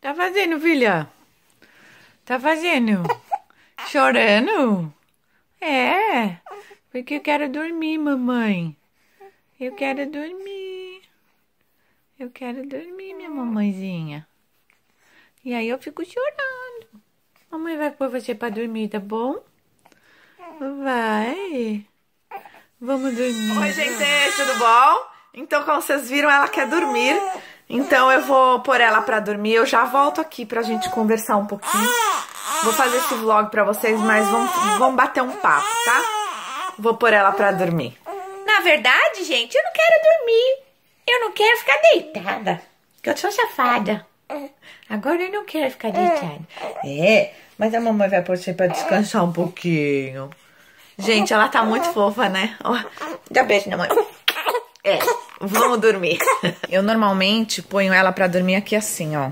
Tá fazendo, filha? Tá fazendo? Chorando? É, porque eu quero dormir, mamãe. Eu quero dormir. Eu quero dormir, minha mamãezinha. E aí eu fico chorando. Mamãe vai pôr você pra dormir, tá bom? Vai. Vamos dormir. Oi, gente, tudo bom? Então, como vocês viram, ela quer dormir. Então eu vou pôr ela pra dormir. Eu já volto aqui pra gente conversar um pouquinho. Vou fazer esse vlog pra vocês, mas vamos, vamos bater um papo, tá? Vou pôr ela pra dormir. Na verdade, gente, eu não quero dormir. Eu não quero ficar deitada. Porque eu sou safada. Agora eu não quero ficar deitada. É, mas a mamãe vai pôr você pra descansar um pouquinho. Gente, ela tá muito fofa, né? Dá beijo na mãe. É. Vamos dormir. Eu normalmente ponho ela para dormir aqui assim, ó.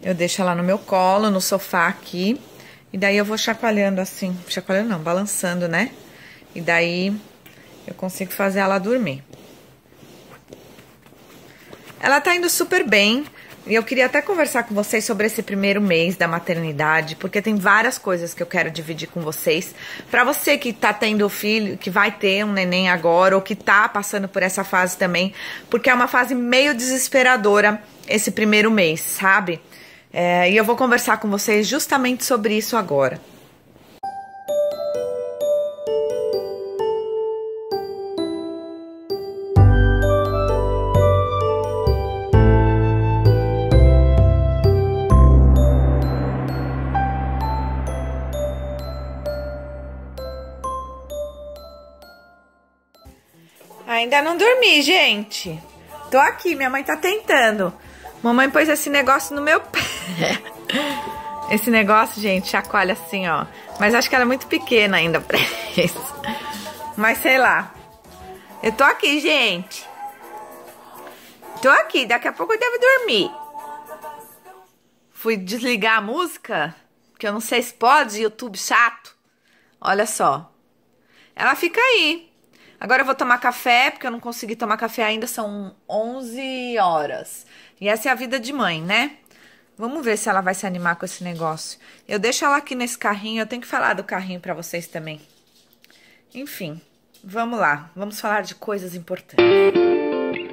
Eu deixo ela no meu colo, no sofá aqui. E daí eu vou chacoalhando assim. Chacoalhando não, balançando, né? E daí eu consigo fazer ela dormir. Ela tá indo super bem. E eu queria até conversar com vocês sobre esse primeiro mês da maternidade, porque tem várias coisas que eu quero dividir com vocês. Para você que tá tendo filho, que vai ter um neném agora ou que tá passando por essa fase também, porque é uma fase meio desesperadora esse primeiro mês, sabe? É, e eu vou conversar com vocês justamente sobre isso agora. Ainda não dormi, gente. Tô aqui, minha mãe tá tentando. Mamãe pôs esse negócio no meu pé. Esse negócio, gente, chacoalha assim, ó. Mas acho que ela é muito pequena ainda pra isso. Mas sei lá. Eu tô aqui, gente. Tô aqui, daqui a pouco eu devo dormir. Fui desligar a música, que eu não sei se pode, YouTube chato. Olha só. Ela fica aí, Agora eu vou tomar café, porque eu não consegui tomar café ainda, são 11 horas. E essa é a vida de mãe, né? Vamos ver se ela vai se animar com esse negócio. Eu deixo ela aqui nesse carrinho, eu tenho que falar do carrinho para vocês também. Enfim, vamos lá, vamos falar de coisas importantes.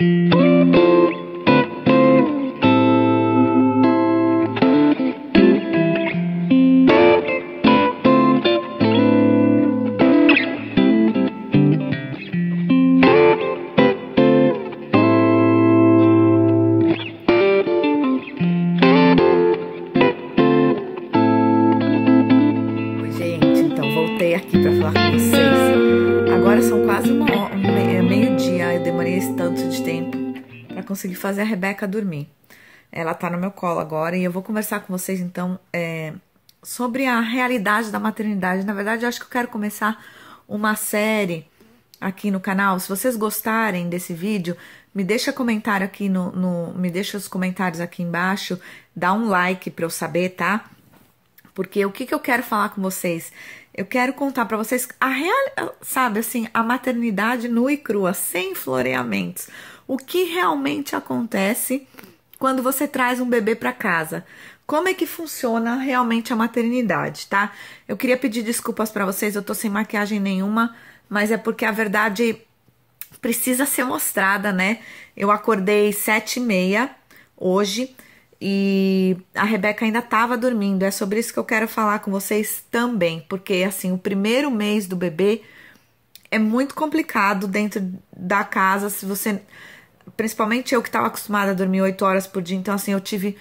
Música esse tanto de tempo para conseguir fazer a Rebeca dormir. Ela tá no meu colo agora e eu vou conversar com vocês então é, sobre a realidade da maternidade. Na verdade, eu acho que eu quero começar uma série aqui no canal. Se vocês gostarem desse vídeo, me deixa comentário aqui no, no me deixa os comentários aqui embaixo, dá um like para eu saber, tá? Porque o que, que eu quero falar com vocês? eu quero contar para vocês a real, sabe assim, a maternidade nua e crua, sem floreamentos. O que realmente acontece quando você traz um bebê para casa? Como é que funciona realmente a maternidade, tá? Eu queria pedir desculpas para vocês, eu tô sem maquiagem nenhuma, mas é porque a verdade precisa ser mostrada, né? Eu acordei sete e meia hoje e a Rebeca ainda estava dormindo. É sobre isso que eu quero falar com vocês também, porque assim, o primeiro mês do bebê é muito complicado dentro da casa, se você principalmente eu que estava acostumada a dormir 8 horas por dia, então assim, eu tive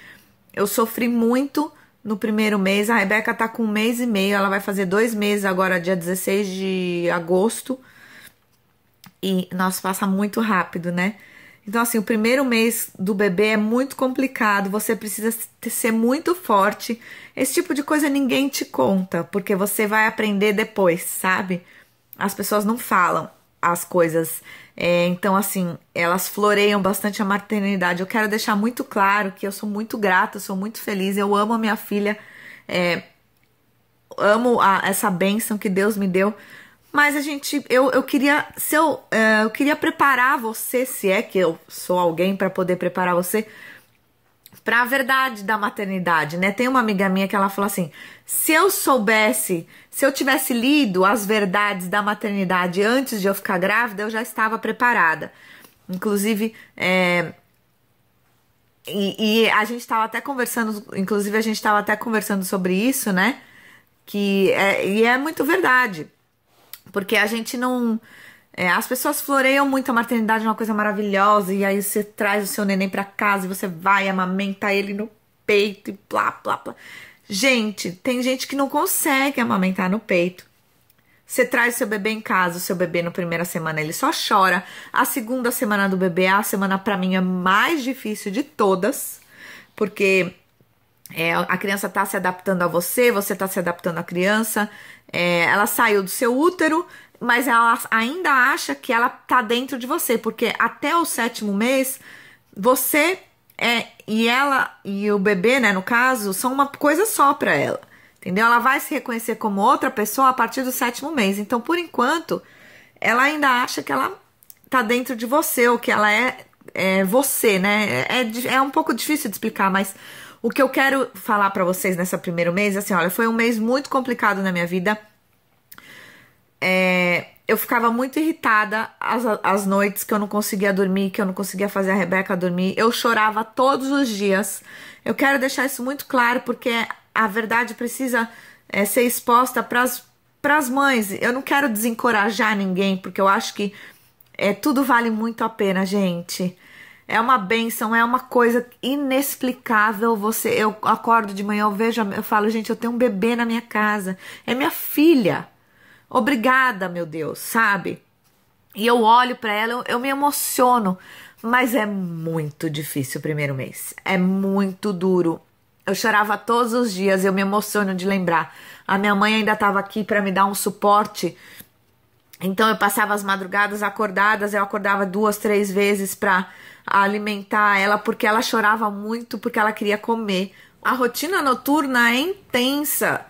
eu sofri muito no primeiro mês. A Rebeca está com um mês e meio, ela vai fazer dois meses agora, dia 16 de agosto. E nossa, passa muito rápido, né? Então, assim, o primeiro mês do bebê é muito complicado, você precisa ser muito forte. Esse tipo de coisa ninguém te conta, porque você vai aprender depois, sabe? As pessoas não falam as coisas. É, então, assim, elas floreiam bastante a maternidade. Eu quero deixar muito claro que eu sou muito grata, eu sou muito feliz, eu amo a minha filha, é, amo a, essa bênção que Deus me deu mas a gente, eu, eu queria, se eu, é, eu queria preparar você, se é que eu sou alguém para poder preparar você para a verdade da maternidade, né? Tem uma amiga minha que ela falou assim: se eu soubesse, se eu tivesse lido as verdades da maternidade antes de eu ficar grávida, eu já estava preparada. Inclusive, é, e, e, a gente estava até conversando, inclusive a gente estava até conversando sobre isso, né? Que é, e é muito verdade. Porque a gente não. É, as pessoas floreiam muito a maternidade, é uma coisa maravilhosa, e aí você traz o seu neném para casa e você vai amamentar ele no peito e blá, blá, blá. Gente, tem gente que não consegue amamentar no peito. Você traz seu bebê em casa, o seu bebê na primeira semana ele só chora. A segunda semana do bebê, é a semana para mim é mais difícil de todas, porque é, a criança tá se adaptando a você, você tá se adaptando à criança. É, ela saiu do seu útero, mas ela ainda acha que ela tá dentro de você, porque até o sétimo mês, você é, e ela e o bebê, né, no caso, são uma coisa só para ela. Entendeu? Ela vai se reconhecer como outra pessoa a partir do sétimo mês. Então, por enquanto, ela ainda acha que ela tá dentro de você, ou que ela é é, você, né? É, é, é um pouco difícil de explicar, mas o que eu quero falar para vocês nesse primeiro mês, assim, olha, foi um mês muito complicado na minha vida. É, eu ficava muito irritada as, as noites que eu não conseguia dormir, que eu não conseguia fazer a Rebeca dormir. Eu chorava todos os dias. Eu quero deixar isso muito claro, porque a verdade precisa é, ser exposta para as mães. Eu não quero desencorajar ninguém, porque eu acho que é tudo vale muito a pena, gente. É uma benção, é uma coisa inexplicável. Você, eu acordo de manhã, eu vejo, eu falo, gente, eu tenho um bebê na minha casa, é minha filha. Obrigada, meu Deus, sabe? E eu olho para ela, eu, eu me emociono, mas é muito difícil o primeiro mês. É muito duro, eu chorava todos os dias, eu me emociono de lembrar. A minha mãe ainda estava aqui para me dar um suporte então eu passava as madrugadas acordadas, eu acordava duas, três vezes para alimentar ela, porque ela chorava muito, porque ela queria comer. A rotina noturna é intensa.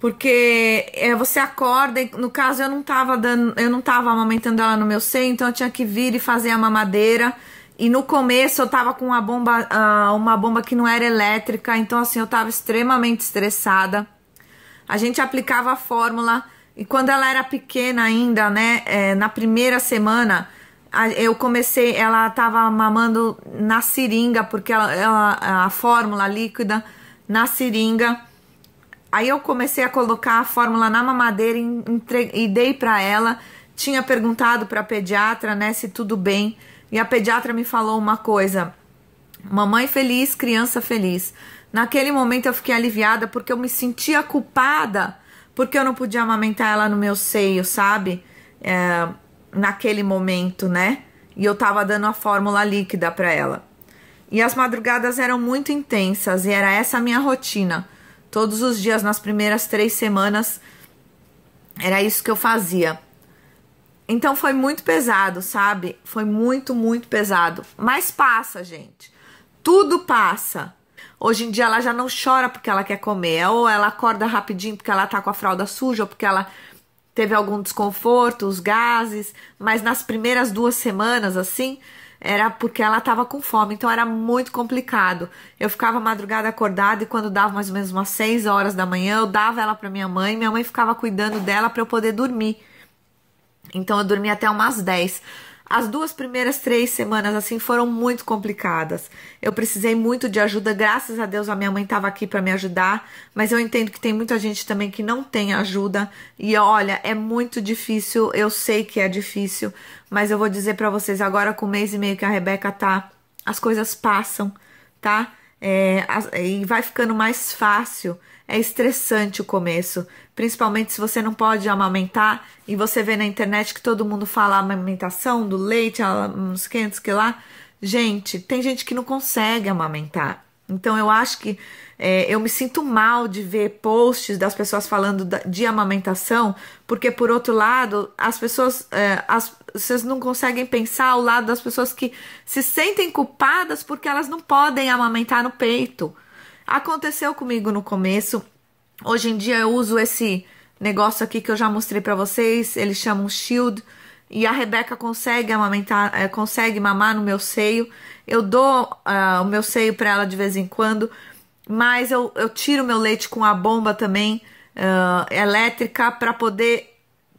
Porque é, você acorda, e, no caso eu não tava dando, eu não tava amamentando ela no meu seio, então eu tinha que vir e fazer a mamadeira. E no começo eu tava com uma bomba, uh, uma bomba que não era elétrica, então assim, eu tava extremamente estressada. A gente aplicava a fórmula e quando ela era pequena ainda, né? É, na primeira semana, eu comecei, ela estava mamando na seringa, porque ela, ela, a fórmula líquida na seringa. Aí eu comecei a colocar a fórmula na mamadeira e, e dei para ela. Tinha perguntado para a pediatra, né, se tudo bem. E a pediatra me falou uma coisa: mamãe feliz, criança feliz. Naquele momento eu fiquei aliviada porque eu me sentia culpada porque eu não podia amamentar ela no meu seio, sabe? É, naquele momento, né? E eu tava dando a fórmula líquida para ela. E as madrugadas eram muito intensas e era essa a minha rotina. Todos os dias, nas primeiras três semanas, era isso que eu fazia. Então foi muito pesado, sabe? Foi muito, muito pesado. Mas passa, gente. Tudo passa. Hoje em dia ela já não chora porque ela quer comer, ou ela acorda rapidinho porque ela tá com a fralda suja, ou porque ela teve algum desconforto, os gases, mas nas primeiras duas semanas, assim, era porque ela estava com fome, então era muito complicado. Eu ficava madrugada acordada e quando dava mais ou menos umas 6 horas da manhã, eu dava ela para minha mãe, minha mãe ficava cuidando dela para eu poder dormir. Então eu dormia até umas 10. As duas primeiras três semanas, assim, foram muito complicadas. Eu precisei muito de ajuda, graças a Deus a minha mãe estava aqui para me ajudar, mas eu entendo que tem muita gente também que não tem ajuda. E olha, é muito difícil, eu sei que é difícil, mas eu vou dizer para vocês agora, com o mês e meio que a Rebeca tá, as coisas passam, tá? é, e vai ficando mais fácil. É estressante o começo, principalmente se você não pode amamentar e você vê na internet que todo mundo fala amamentação do leite, uns quentes que lá. Gente, tem gente que não consegue amamentar. Então eu acho que é, eu me sinto mal de ver posts das pessoas falando de amamentação, porque por outro lado, as pessoas, é, as, vocês não conseguem pensar ao lado das pessoas que se sentem culpadas porque elas não podem amamentar no peito. Aconteceu comigo no começo. Hoje em dia eu uso esse negócio aqui que eu já mostrei para vocês, ele chama um shield, e a Rebeca consegue amamentar, eh, consegue mamar no meu seio. Eu dou uh, o meu seio para ela de vez em quando, mas eu, eu tiro meu leite com a bomba também uh, elétrica para poder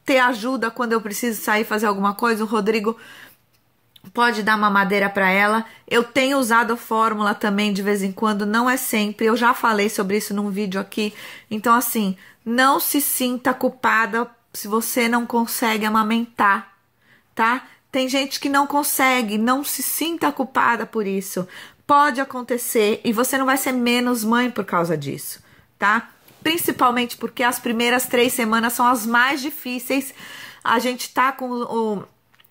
ter ajuda quando eu preciso sair fazer alguma coisa. O Rodrigo pode dar uma madeira para ela. Eu tenho usado a fórmula também de vez em quando, não é sempre. Eu já falei sobre isso num vídeo aqui. Então, assim, não se sinta culpada se você não consegue amamentar, tá? Tem gente que não consegue, não se sinta culpada por isso. Pode acontecer e você não vai ser menos mãe por causa disso, tá? principalmente porque as primeiras três semanas são as mais difíceis. A gente tá com o,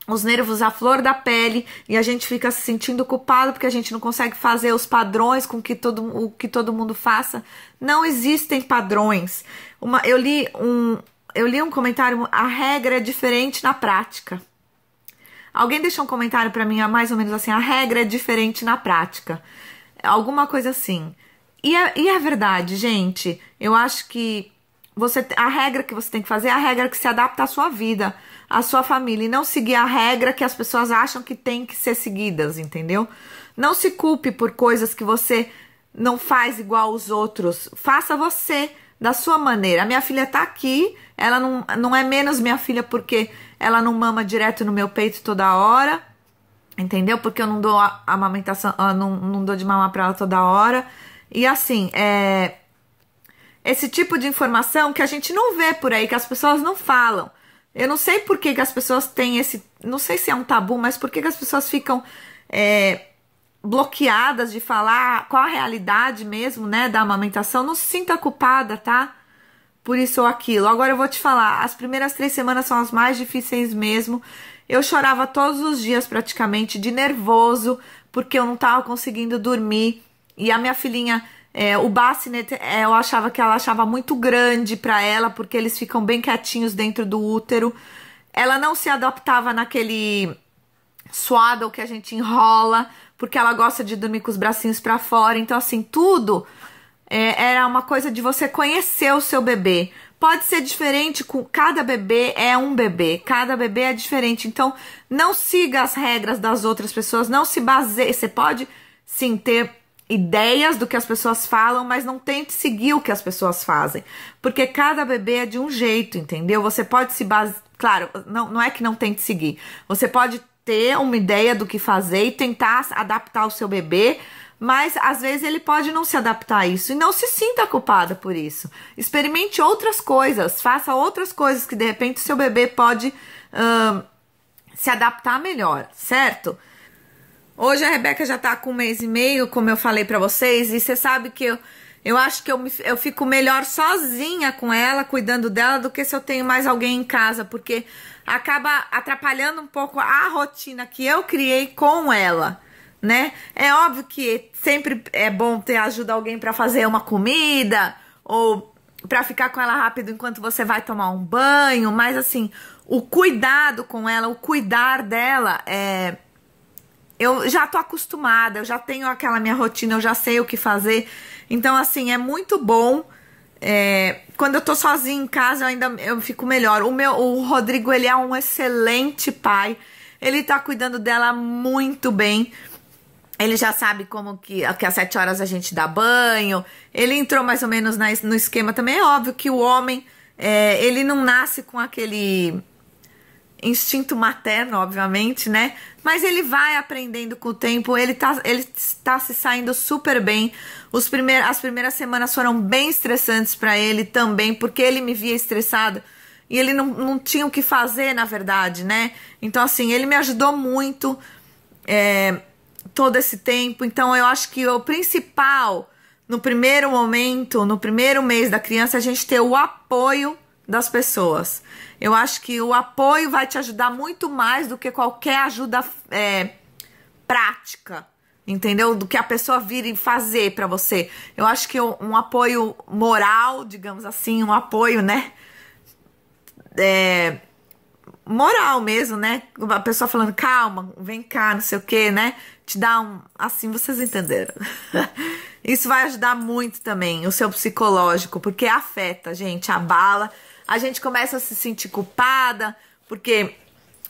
os nervos à flor da pele e a gente fica se sentindo culpado porque a gente não consegue fazer os padrões com que todo, o que todo mundo faça. Não existem padrões. Uma, eu li um, eu li um comentário, a regra é diferente na prática. Alguém deixou um comentário para mim, mais ou menos assim, a regra é diferente na prática. Alguma coisa assim. E é, e é verdade, gente. Eu acho que você a regra que você tem que fazer é a regra que se adapta à sua vida, à sua família, e não seguir a regra que as pessoas acham que tem que ser seguidas, entendeu? Não se culpe por coisas que você não faz igual os outros. Faça você da sua maneira. A minha filha tá aqui, ela não, não é menos minha filha porque ela não mama direto no meu peito toda hora, entendeu? Porque eu não dou a amamentação, eu ah, não, não dou de mamar para ela toda hora. E assim, é esse tipo de informação que a gente não vê por aí, que as pessoas não falam. Eu não sei por que, que as pessoas têm esse. Não sei se é um tabu, mas por que, que as pessoas ficam é, bloqueadas de falar qual a realidade mesmo, né, da amamentação. Não se sinta culpada, tá? Por isso ou aquilo. Agora eu vou te falar: as primeiras três semanas são as mais difíceis mesmo. Eu chorava todos os dias praticamente, de nervoso, porque eu não estava conseguindo dormir e a minha filhinha, é, o bassinet, é, eu achava que ela achava muito grande para ela, porque eles ficam bem quietinhos dentro do útero. Ela não se adaptava naquele suado que a gente enrola, porque ela gosta de dormir com os bracinhos para fora. Então, assim, tudo é, era uma coisa de você conhecer o seu bebê. Pode ser diferente com cada bebê é um bebê, cada bebê é diferente. Então, não siga as regras das outras pessoas, não se baseie. Você pode sim ter ideias do que as pessoas falam, mas não tente seguir o que as pessoas fazem. Porque cada bebê é de um jeito, entendeu? Você pode se basear. Claro, não, não é que não tente seguir. Você pode ter uma ideia do que fazer e tentar adaptar o seu bebê, mas às vezes ele pode não se adaptar a isso e não se sinta culpada por isso. Experimente outras coisas, faça outras coisas que de repente o seu bebê pode uh, se adaptar melhor, certo? Hoje a Rebeca já tá com um mês e meio, como eu falei para vocês, e você sabe que eu, eu acho que eu, eu fico melhor sozinha com ela, cuidando dela, do que se eu tenho mais alguém em casa, porque acaba atrapalhando um pouco a rotina que eu criei com ela, né? É óbvio que sempre é bom ter ajuda alguém para fazer uma comida ou para ficar com ela rápido enquanto você vai tomar um banho, mas assim, o cuidado com ela, o cuidar dela é eu já tô acostumada, eu já tenho aquela minha rotina, eu já sei o que fazer. Então, assim, é muito bom. É, quando eu tô sozinha em casa, eu ainda eu fico melhor. O meu, o Rodrigo, ele é um excelente pai. Ele tá cuidando dela muito bem. Ele já sabe como que, que às sete horas a gente dá banho. Ele entrou mais ou menos na, no esquema também. É óbvio que o homem, é, ele não nasce com aquele instinto materno, obviamente, né? Mas ele vai aprendendo com o tempo, ele tá, ele tá se saindo super bem. Os as primeiras semanas foram bem estressantes para ele também, porque ele me via estressado e ele não, não tinha o que fazer, na verdade, né? Então, assim, ele me ajudou muito é, todo esse tempo. Então, eu acho que o principal, no primeiro momento, no primeiro mês da criança, é a gente ter o apoio das pessoas. Eu acho que o apoio vai te ajudar muito mais do que qualquer ajuda é, prática, entendeu? Do que a pessoa vir e fazer para você. Eu acho que um apoio moral, digamos assim, um apoio, né? É, moral mesmo, né? A pessoa falando, calma, vem cá, não sei o quê, né? Te dá um. Assim, vocês entenderam. Isso vai ajudar muito também o seu psicológico, porque afeta, gente, abala a gente começa a se sentir culpada, porque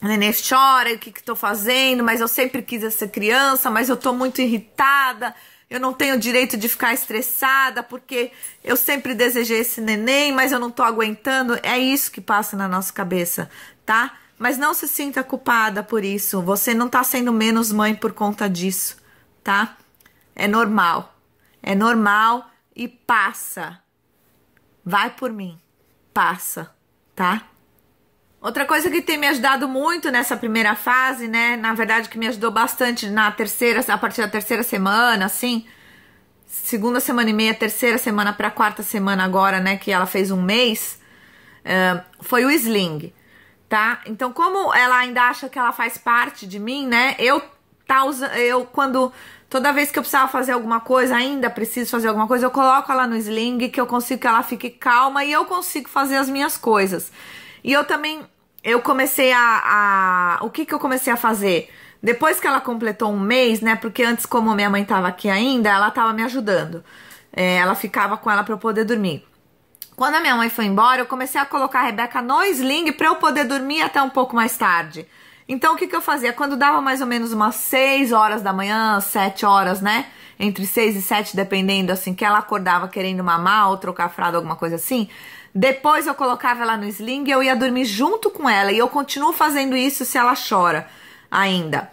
o nenê chora, o que que fazendo, mas eu sempre quis essa criança, mas eu estou muito irritada, eu não tenho direito de ficar estressada, porque eu sempre desejei esse neném, mas eu não estou aguentando. É isso que passa na nossa cabeça, tá? Mas não se sinta culpada por isso. Você não está sendo menos mãe por conta disso, tá? É normal. É normal e passa. Vai por mim passa, tá? Outra coisa que tem me ajudado muito nessa primeira fase, né? Na verdade, que me ajudou bastante na terceira, a partir da terceira semana, assim, segunda semana e meia, terceira semana para quarta semana agora, né? Que ela fez um mês, uh, foi o sling, tá? Então, como ela ainda acha que ela faz parte de mim, né? Eu tá usando, eu quando Toda vez que eu precisava fazer alguma coisa, ainda preciso fazer alguma coisa, eu coloco ela no sling, que eu consigo que ela fique calma e eu consigo fazer as minhas coisas. E eu também, eu comecei a, a o que que eu comecei a fazer? Depois que ela completou um mês, né? Porque antes, como minha mãe estava aqui ainda, ela estava me ajudando. É, ela ficava com ela para eu poder dormir. Quando a minha mãe foi embora, eu comecei a colocar a Rebeca no sling para eu poder dormir até um pouco mais tarde. Então o que, que eu fazia? Quando dava mais ou menos umas 6 horas da manhã, 7 horas, né? Entre 6 e 7, dependendo, assim, que ela acordava querendo mamar ou trocar fralda, alguma coisa assim. Depois eu colocava ela no sling e eu ia dormir junto com ela. E eu continuo fazendo isso se ela chora ainda.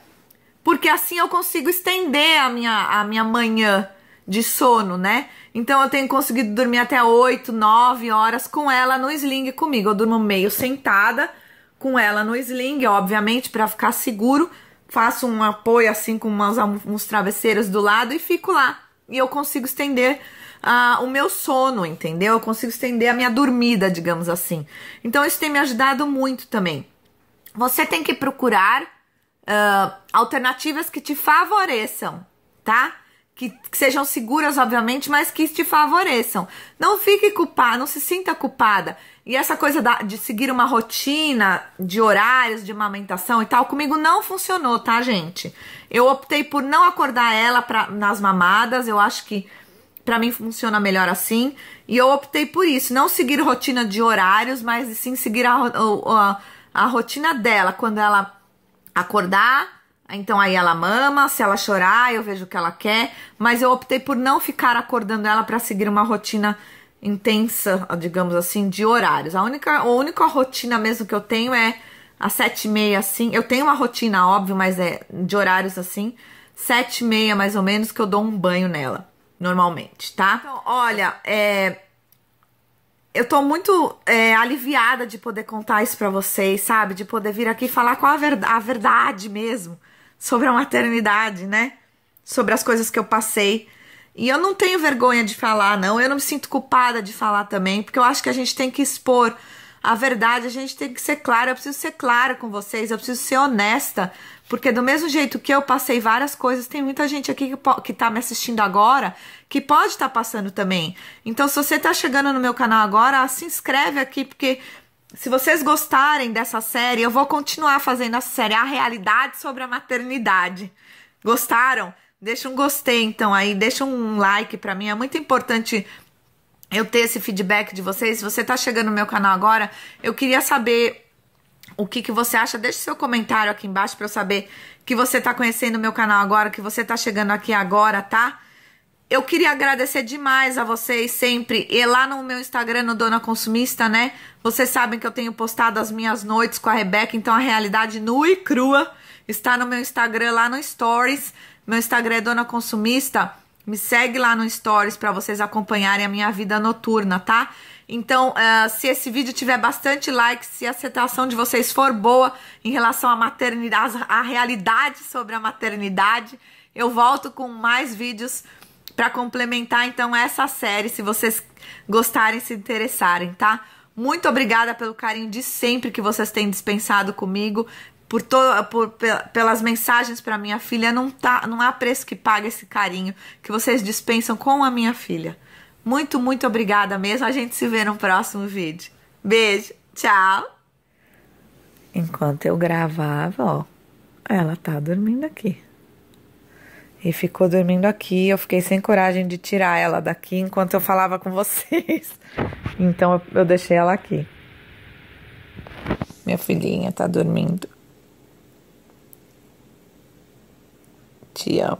Porque assim eu consigo estender a minha, a minha manhã de sono, né? Então eu tenho conseguido dormir até 8, 9 horas com ela no sling comigo. Eu durmo meio sentada com ela no sling, obviamente, para ficar seguro. Faço um apoio assim com umas, uns travesseiros do lado e fico lá. E eu consigo estender ah, o meu sono, entendeu? Eu consigo estender a minha dormida, digamos assim. Então, isso tem me ajudado muito também. Você tem que procurar uh, alternativas que te favoreçam, tá? Que, que, sejam seguras, obviamente, mas que te favoreçam. Não fique culpada, não se sinta culpada. E essa coisa da, de seguir uma rotina de horários de amamentação e tal, comigo não funcionou, tá, gente? Eu optei por não acordar ela pra, nas mamadas, eu acho que para mim funciona melhor assim. E eu optei por isso, não seguir rotina de horários, mas sim seguir a, a, a rotina dela. Quando ela acordar, então aí ela mama, se ela chorar, eu vejo o que ela quer. Mas eu optei por não ficar acordando ela para seguir uma rotina intensa, digamos assim, de horários. A única, a única rotina mesmo que eu tenho é às sete e meia, assim. Eu tenho uma rotina, óbvio, mas é de horários assim. Sete e meia, mais ou menos, que eu dou um banho nela, normalmente, tá? Então, olha, é... Eu tô muito é, aliviada de poder contar isso pra vocês, sabe? De poder vir aqui falar com a, ver a verdade mesmo sobre a maternidade, né? Sobre as coisas que eu passei e eu não tenho vergonha de falar, não. Eu não me sinto culpada de falar também, porque eu acho que a gente tem que expor a verdade, a gente tem que ser clara. Eu preciso ser clara com vocês, eu preciso ser honesta, porque do mesmo jeito que eu passei várias coisas, tem muita gente aqui que, que tá me assistindo agora que pode estar tá passando também. Então, se você tá chegando no meu canal agora, se inscreve aqui, porque se vocês gostarem dessa série, eu vou continuar fazendo essa série A Realidade sobre a Maternidade. Gostaram? Deixa um gostei então aí, deixa um like para mim, é muito importante eu ter esse feedback de vocês. Se você tá chegando no meu canal agora, eu queria saber o que, que você acha. Deixe seu comentário aqui embaixo para eu saber que você tá conhecendo o meu canal agora, que você tá chegando aqui agora, tá? Eu queria agradecer demais a vocês sempre. E lá no meu Instagram, no Dona Consumista, né? Vocês sabem que eu tenho postado as minhas noites com a Rebeca, então a realidade nua e crua está no meu Instagram lá no Stories. Meu Instagram é Dona Consumista. Me segue lá no Stories para vocês acompanharem a minha vida noturna, tá? Então, uh, se esse vídeo tiver bastante likes, se a aceitação de vocês for boa em relação à maternidade, à realidade sobre a maternidade, eu volto com mais vídeos para complementar então essa série, se vocês gostarem, se interessarem, tá? Muito obrigada pelo carinho de sempre que vocês têm dispensado comigo por, por pelas mensagens para minha filha. Não, tá, não há preço que pague esse carinho que vocês dispensam com a minha filha. Muito, muito obrigada mesmo. A gente se vê no próximo vídeo. Beijo, tchau. Enquanto eu gravava, ó, ela tá dormindo aqui. E ficou dormindo aqui. Eu fiquei sem coragem de tirar ela daqui enquanto eu falava com vocês. Então eu, eu deixei ela aqui. Minha filhinha tá dormindo. Yeah.